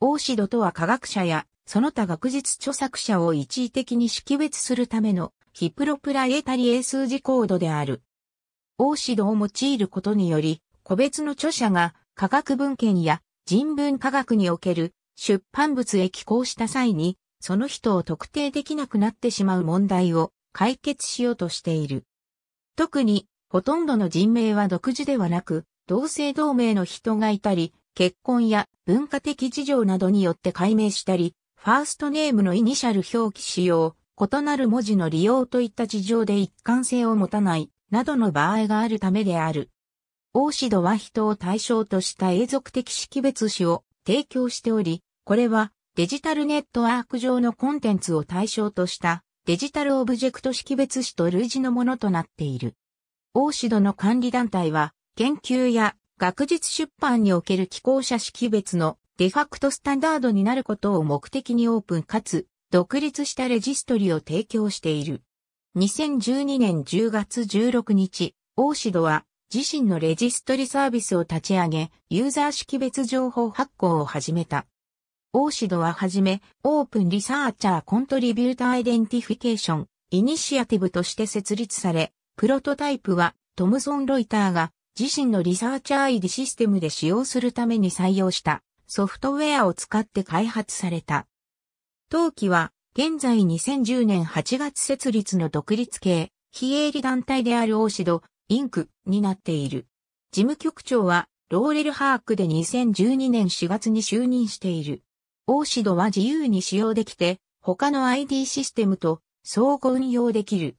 王シドとは科学者や、その他学術著作者を一時的に識別するためのヒプロプライエタリエ数字コードである。王シドを用いることにより、個別の著者が科学文献や人文科学における出版物へ寄稿した際に、その人を特定できなくなってしまう問題を解決しようとしている。特に、ほとんどの人名は独自ではなく、同姓同名の人がいたり、結婚や文化的事情などによって改名したり、ファーストネームのイニシャル表記使用、異なる文字の利用といった事情で一貫性を持たない、などの場合があるためである。王子度は人を対象とした永続的識別詞を提供しており、これはデジタルネットワーク上のコンテンツを対象としたデジタルオブジェクト識別詞と類似のものとなっている。王子度の管理団体は研究や学術出版における寄稿者識別のデファクトスタンダードになることを目的にオープンかつ独立したレジストリを提供している。2012年10月16日、オーシドは自身のレジストリサービスを立ち上げ、ユーザー識別情報発行を始めた。オーシドははじめ、オープンリサーチャーコントリビューターアイデンティフィケーション、イニシアティブとして設立され、プロトタイプはトムソン・ロイターが自身のリサーチャー ID システムで使用するために採用したソフトウェアを使って開発された。当期は現在2010年8月設立の独立系非営利団体であるオーシド、インクになっている。事務局長はローレル・ハークで2012年4月に就任している。オーシドは自由に使用できて、他の ID システムと相互運用できる。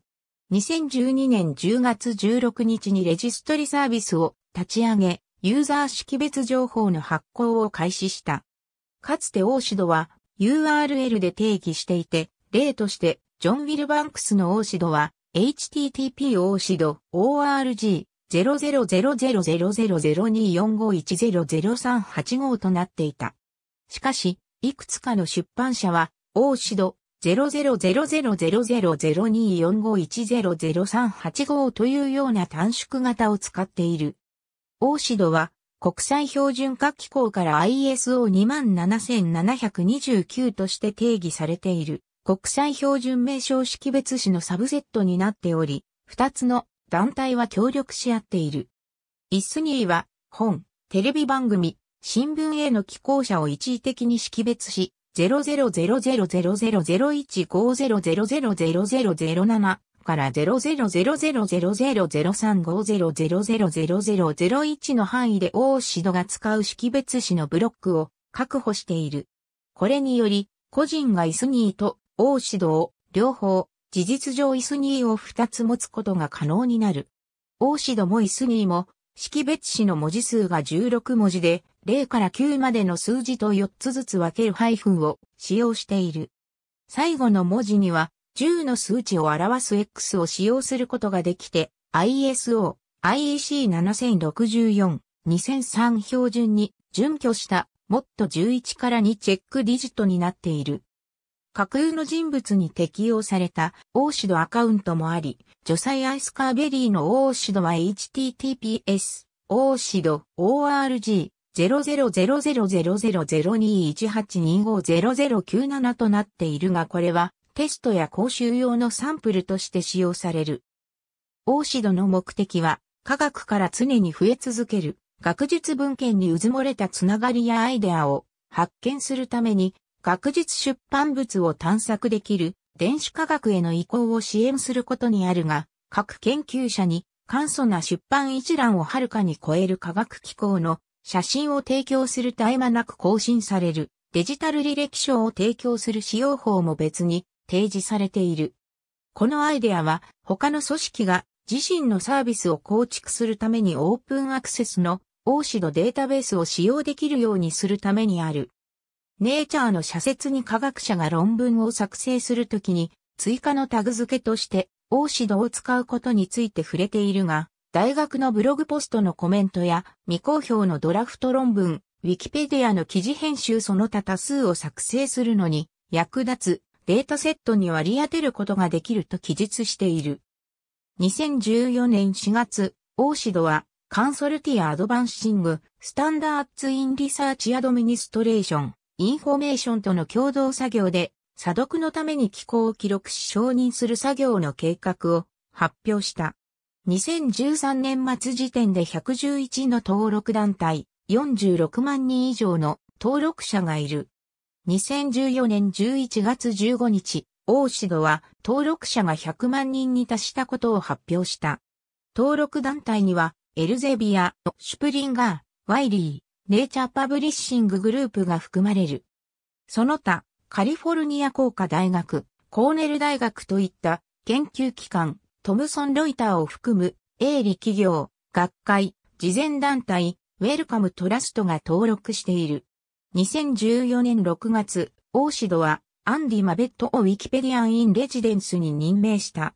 2012年10月16日にレジストリサービスを立ち上げ、ユーザー識別情報の発行を開始した。かつてオーシドは URL で定義していて、例としてジョン・ウィルバンクスのオーシドは http オーシド org 0000000245100385となっていた。しかし、いくつかの出版社は、オーシド0000000245100385というような短縮型を使っている。オーシドは国際標準化機構から ISO27729 として定義されている国際標準名称識別詞のサブセットになっており、二つの団体は協力し合っている。イスニーは本、テレビ番組、新聞への寄稿者を一時的に識別し、0 0 0 0 0 0 1 5 0 0 0 0 0 0 7から00000350000001の範囲で大シドが使う識別子のブロックを確保している。これにより、個人がイスニーと大シドを両方、事実上イスニーを2つ持つことが可能になる。大シドもイスニーも識別子の文字数が16文字で、0から9までの数字と4つずつ分けるハイフンを使用している。最後の文字には10の数値を表す X を使用することができて ISO、IEC7064、2003標準に準拠したもっと11から2チェックディジットになっている。架空の人物に適用されたオーシドアカウントもあり、ジョサイアイスカーベリーのオーシドは HTTPS、オーシド、ORG、0 0 0 0 0 0 2 1 8 2 5 0 0 9 7となっているがこれはテストや講習用のサンプルとして使用される。オーシドの目的は科学から常に増え続ける学術文献にうずもれたつながりやアイデアを発見するために学術出版物を探索できる電子科学への移行を支援することにあるが、各研究者に簡素な出版一覧をはるかに超える科学機構の写真を提供する絶え間なく更新されるデジタル履歴書を提供する使用法も別に提示されている。このアイデアは他の組織が自身のサービスを構築するためにオープンアクセスのオーシドデータベースを使用できるようにするためにある。ネイチャーの社説に科学者が論文を作成するときに追加のタグ付けとして、オーシドを使うことについて触れているが、大学のブログポストのコメントや未公表のドラフト論文、ウィキペディアの記事編集その他多数を作成するのに役立つデータセットに割り当てることができると記述している。2014年4月、オーシドはカンソルティアアドバンシング、スタンダーツインリサーチアドミニストレーション、インフォメーションとの共同作業で、査読のために機構を記録し承認する作業の計画を発表した。2013年末時点で111の登録団体、46万人以上の登録者がいる。2014年11月15日、オーシドは登録者が100万人に達したことを発表した。登録団体には、エルゼビア、シュプリンガー、ワイリー、ネイチャーパブリッシンググループが含まれる。その他、カリフォルニア工科大学、コーネル大学といった研究機関、トムソン・ロイターを含む営利企業、学会、慈善団体、ウェルカム・トラストが登録している。2014年6月、オーシドはアンディ・マベットをウィキペディアン・イン・レジデンスに任命した。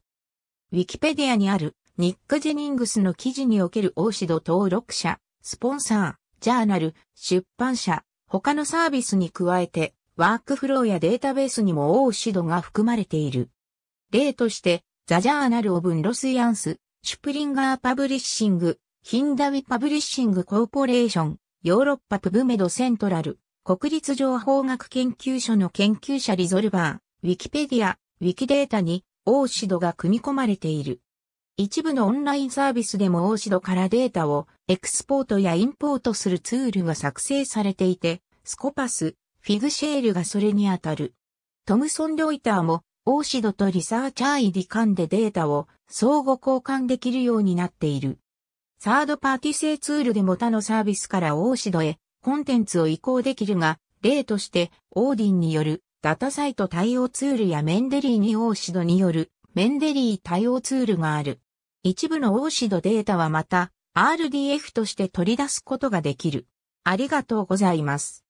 ウィキペディアにあるニック・ジェニングスの記事におけるオーシド登録者、スポンサー、ジャーナル、出版社、他のサービスに加えて、ワークフローやデータベースにもオーシドが含まれている。例として、ザ・ジャーナル・オブ・ン・ロス・ヤンス、シュプリンガー・パブリッシング、ヒンダウィ・パブリッシング・コーポレーション、ヨーロッパ・プブメド・セントラル、国立情報学研究所の研究者リゾルバー、ウィキペディア、ウィキデータに、オーシドが組み込まれている。一部のオンラインサービスでもオーシドからデータをエクスポートやインポートするツールが作成されていて、スコパス、フィグシェールがそれにあたる。トムソン・ロイターもオーシドとリサーチャー入り間でデータを相互交換できるようになっている。サードパーティ製ツールでも他のサービスからオーシドへコンテンツを移行できるが、例としてオーディンによるダタサイト対応ツールやメンデリーにオーシドによるメンデリー対応ツールがある。一部のオーシドデータはまた RDF として取り出すことができる。ありがとうございます。